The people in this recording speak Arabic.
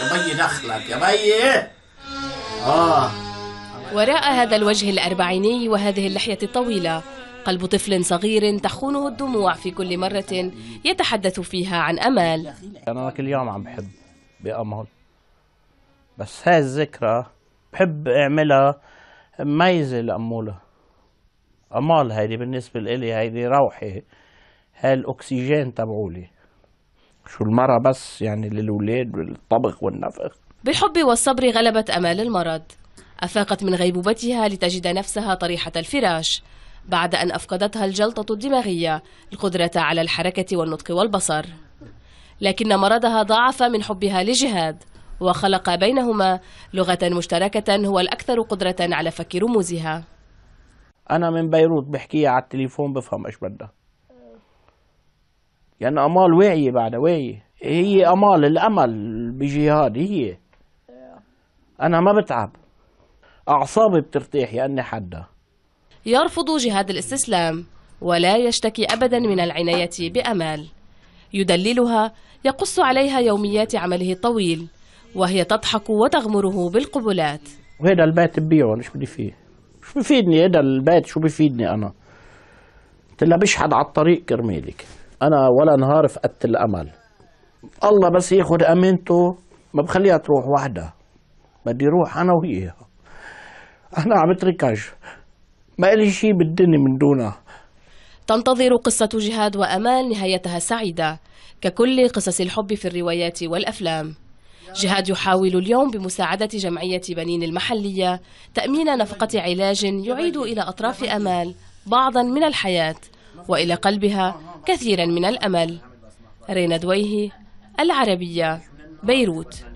يا بي دخلك يا بي آه وراء هذا الوجه الأربعيني وهذه اللحية الطويلة قلب طفل صغير تخونه الدموع في كل مرة يتحدث فيها عن أمال أنا كل يوم عم بحب بأمل بس هاي الذكرى بحب أعملها مميزة لأمولة أمال هيدي بالنسبة لإلي هيدي روحي هالاكسجين تبعولي شو المرأة بس يعني للولاد والطبخ والنفخ بالحب والصبر غلبت أمال المرض أفاقت من غيبوبتها لتجد نفسها طريحة الفراش بعد أن أفقدتها الجلطة الدماغية القدرة على الحركة والنطق والبصر لكن مرضها ضعف من حبها لجهاد وخلق بينهما لغة مشتركة هو الأكثر قدرة على فك رموزها أنا من بيروت بحكيها على التليفون بفهم إيش بدها يعني أمال واعية بعد واعية هي أمال الأمل بجهاد هي أنا ما بتعب أعصابي بترتاح يعني حدا يرفض جهاد الاستسلام ولا يشتكي أبدا من العناية بأمال يدللها يقص عليها يوميات عمله الطويل وهي تضحك وتغمره بالقبلات وهذا البيت ببيعه شو بدي فيه شو بفيدني هذا البيت شو بفيدني أنا تلا بشحد على الطريق كرمالك انا ولا نهار فقدت الامل الله بس ياخذ امانته ما بخليها تروح وحدها بدي روح انا وياها انا عم بتركاش ما لي شيء بالدنيا من دونها تنتظر قصة جهاد وأمال نهايتها سعيدة ككل قصص الحب في الروايات والأفلام جهاد يحاول اليوم بمساعدة جمعية بنين المحلية تأمين نفقة علاج يعيد إلى أطراف أمال بعضا من الحياة وإلى قلبها كثيرا من الأمل رينا دويهي العربية بيروت